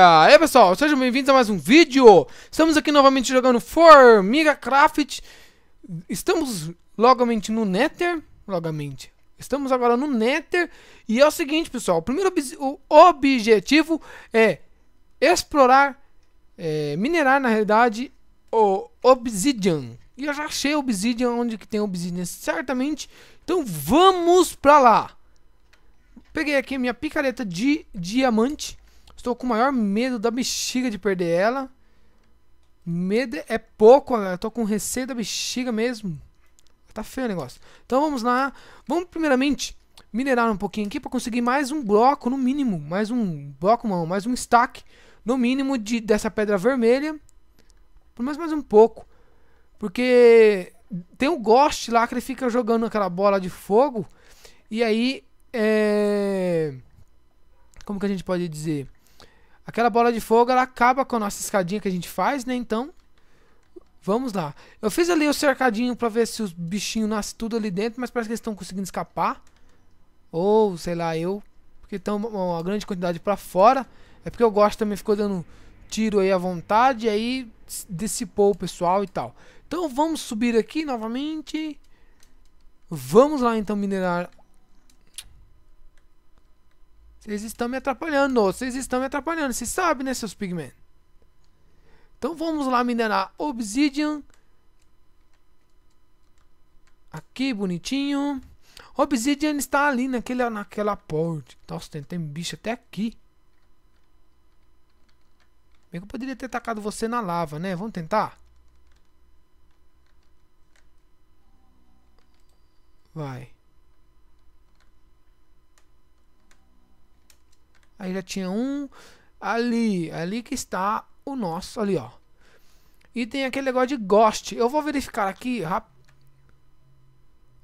dia! E aí, pessoal, sejam bem-vindos a mais um vídeo! Estamos aqui novamente jogando Formiga Craft. Estamos logamente no Nether. Logamente. Estamos agora no Nether. E é o seguinte, pessoal. O primeiro ob o objetivo é explorar, é, minerar, na realidade, o Obsidian. E eu já achei Obsidian, onde que tem Obsidian, certamente. Então vamos pra lá! Peguei aqui a minha picareta de diamante. Estou com o maior medo da bexiga de perder ela. Medo é pouco, galera. Estou com receio da bexiga mesmo. Tá feio o negócio. Então vamos lá. Vamos primeiramente minerar um pouquinho aqui para conseguir mais um bloco no mínimo. Mais um bloco, não. Mais um stack no mínimo de, dessa pedra vermelha. pelo menos mais um pouco. Porque tem o Ghost lá que ele fica jogando aquela bola de fogo. E aí, é... Como que a gente pode dizer? Aquela bola de fogo, ela acaba com a nossa escadinha que a gente faz, né? Então, vamos lá. Eu fiz ali o cercadinho pra ver se os bichinhos nascem tudo ali dentro, mas parece que eles estão conseguindo escapar. Ou, sei lá, eu. Porque estão uma grande quantidade pra fora. É porque eu gosto também, ficou dando tiro aí à vontade, aí dissipou o pessoal e tal. Então vamos subir aqui novamente. Vamos lá então minerar vocês estão me atrapalhando, vocês estão me atrapalhando. Vocês sabem, né, seus pigmen? Então vamos lá minerar obsidian. Aqui, bonitinho. Obsidian está ali naquele, naquela porta. Nossa, tem, tem bicho até aqui. Bem que eu poderia ter atacado você na lava, né? Vamos tentar? Vai. Aí já tinha um ali, ali que está o nosso, ali ó. E tem aquele negócio de ghost. Eu vou verificar aqui rápido.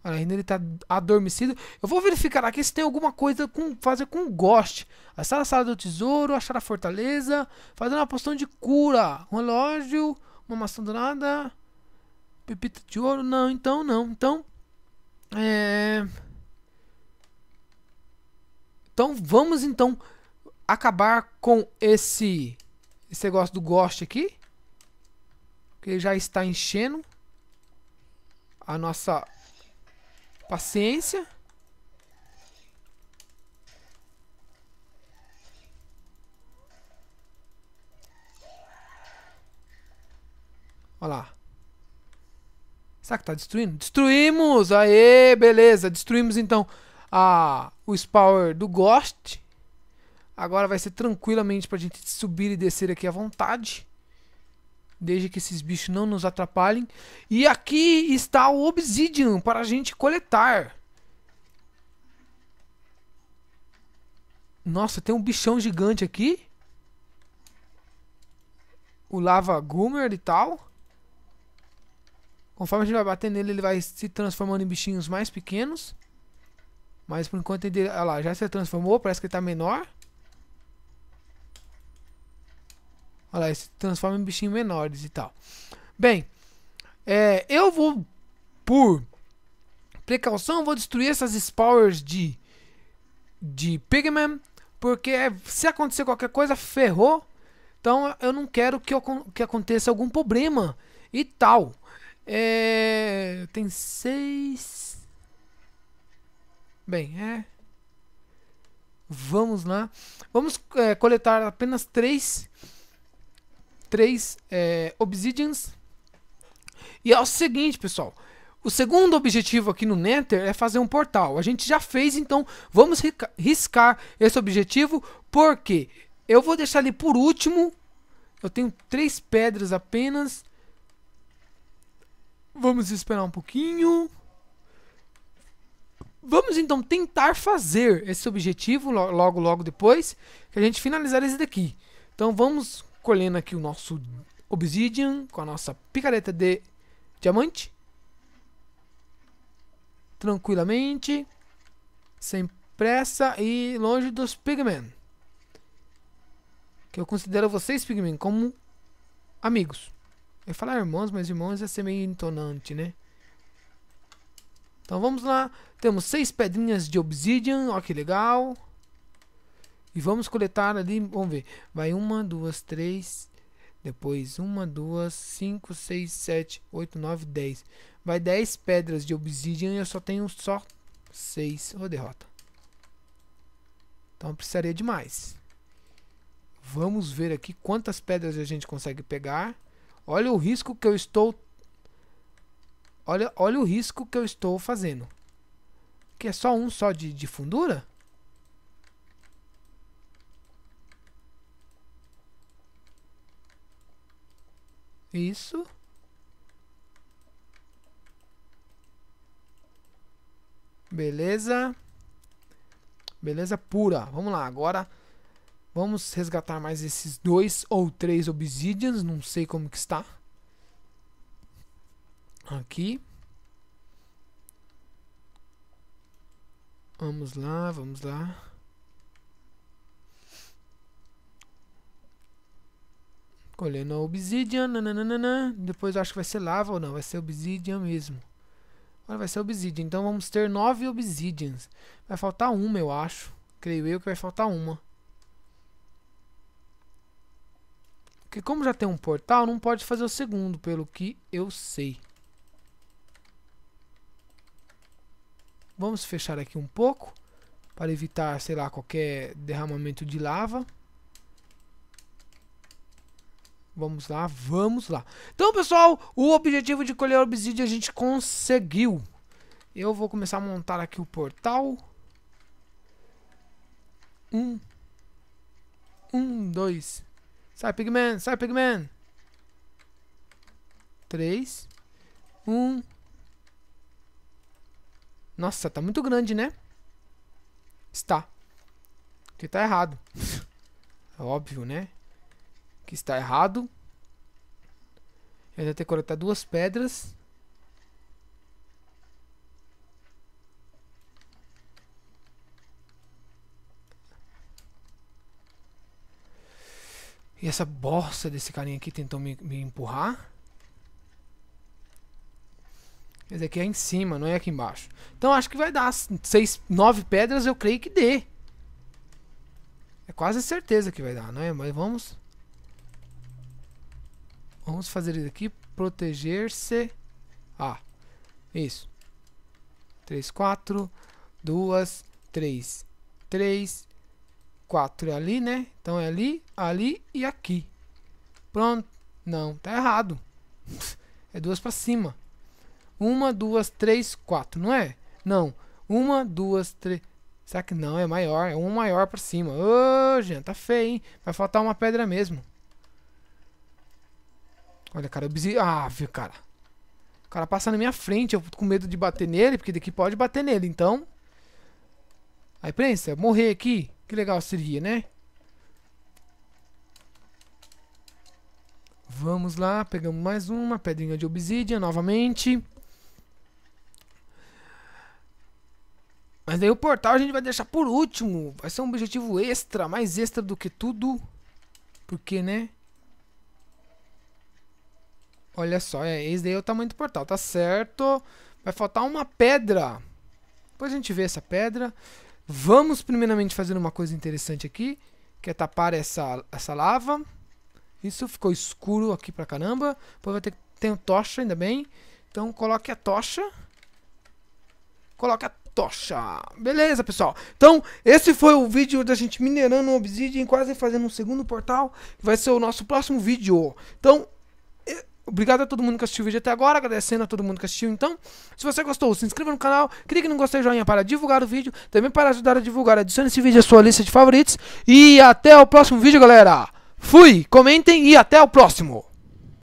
Olha, ainda ele está adormecido. Eu vou verificar aqui se tem alguma coisa com fazer com Ghost. Achar a sala do tesouro, achar a fortaleza, fazer uma poção de cura, um relógio, uma maçã do nada, pepita de ouro. Não, então não. Então, é... Então vamos então acabar com esse, esse negócio do Ghost aqui. Que ele já está enchendo a nossa paciência. Olha lá. Será que tá destruindo? Destruímos! Aê, beleza. Destruímos então a, o Spawner do Ghost. Agora vai ser tranquilamente pra gente subir e descer aqui à vontade. Desde que esses bichos não nos atrapalhem. E aqui está o Obsidian para a gente coletar. Nossa, tem um bichão gigante aqui. O Lava Goomer e tal. Conforme a gente vai bater nele, ele vai se transformando em bichinhos mais pequenos. Mas por enquanto ele... Olha lá, já se transformou, parece que ele tá menor. Olha lá, se transforma em bichinhos menores e tal. Bem, é, eu vou, por precaução, vou destruir essas Spowers de, de Pigman. Porque é, se acontecer qualquer coisa, ferrou. Então eu não quero que, eu, que aconteça algum problema e tal. É, tem seis. Bem, é. Vamos lá. Vamos é, coletar apenas três três é, Obsidians. E é o seguinte, pessoal. O segundo objetivo aqui no Nether é fazer um portal. A gente já fez, então vamos riscar esse objetivo. Porque eu vou deixar ele por último. Eu tenho três pedras apenas. Vamos esperar um pouquinho. Vamos então tentar fazer esse objetivo logo logo depois que a gente finalizar esse daqui. Então vamos colhendo aqui o nosso Obsidian com a nossa picareta de diamante. Tranquilamente. Sem pressa e longe dos pigmen. Que eu considero vocês, pigmen, como amigos. Eu ia falar irmãos, mas irmãos ia ser meio entonante, né? Então vamos lá. Temos seis pedrinhas de obsidian. Ó que legal. E vamos coletar ali, vamos ver. Vai uma, duas, três, depois uma, duas, cinco, seis, sete, oito, nove, dez. Vai dez pedras de obsidian e eu só tenho só seis. Ô, derrota. Então precisaria de mais. Vamos ver aqui quantas pedras a gente consegue pegar. Olha o risco que eu estou... Olha, olha o risco que eu estou fazendo. Que é só um só de, de fundura? Isso. Beleza. Beleza pura. Vamos lá, agora vamos resgatar mais esses dois ou três obsidians, não sei como que está. Aqui. Vamos lá, vamos lá. Colhendo a obsidian. Nananana. Depois acho que vai ser lava ou não. Vai ser obsidian mesmo. Agora vai ser obsidian. Então vamos ter nove obsidians. Vai faltar uma, eu acho. Creio eu que vai faltar uma. Porque como já tem um portal, não pode fazer o segundo, pelo que eu sei. Vamos fechar aqui um pouco. Para evitar, sei lá, qualquer derramamento de lava. Vamos lá, vamos lá. Então, pessoal, o objetivo de colher obsidian a gente conseguiu. Eu vou começar a montar aqui o portal. Um. Um, dois. Sai, Pigman, sai, Pigman. Três. Um. Nossa, tá muito grande, né? Está. Porque tá errado. É óbvio, né? que está errado. Eu vou ter que coletar duas pedras. E essa bosta desse carinha aqui tentou me, me empurrar. Esse aqui é em cima, não é aqui embaixo. Então acho que vai dar seis, nove pedras, eu creio que dê. É quase certeza que vai dar, não é? Mas vamos... Vamos fazer aqui. Proteger-se. Ah, isso. 3, 4, 2, 3, 3, 4 é ali, né? Então é ali, ali e aqui. Pronto. Não, tá errado. É duas pra cima. Uma, duas, três, quatro, não é? Não. Uma, duas, três... Será que não? É maior. É um maior pra cima. Ô, oh, gente, tá feio, hein? Vai faltar uma pedra mesmo. Olha, cara, viu, ah, cara. O cara passa na minha frente, eu tô com medo de bater nele, porque daqui pode bater nele, então... Aí prensa, morrer aqui, que legal seria, né? Vamos lá, pegamos mais uma pedrinha de obsidian novamente. Mas aí o portal a gente vai deixar por último. Vai ser um objetivo extra, mais extra do que tudo. Porque, né? Olha só, é, esse daí é o tamanho do portal, tá certo. Vai faltar uma pedra. Depois a gente vê essa pedra. Vamos primeiramente fazer uma coisa interessante aqui, que é tapar essa, essa lava. Isso ficou escuro aqui pra caramba. Depois vai ter que ter tocha, ainda bem. Então coloque a tocha. Coloque a tocha. Beleza, pessoal. Então, esse foi o vídeo da gente minerando o Obsidian, quase fazendo um segundo portal. Vai ser o nosso próximo vídeo. Então, Obrigado a todo mundo que assistiu o vídeo até agora, agradecendo a todo mundo que assistiu. Então, se você gostou, se inscreva no canal, clique no gostei joinha para divulgar o vídeo, também para ajudar a divulgar. Adicione esse vídeo à sua lista de favoritos e até o próximo vídeo, galera. Fui, comentem e até o próximo.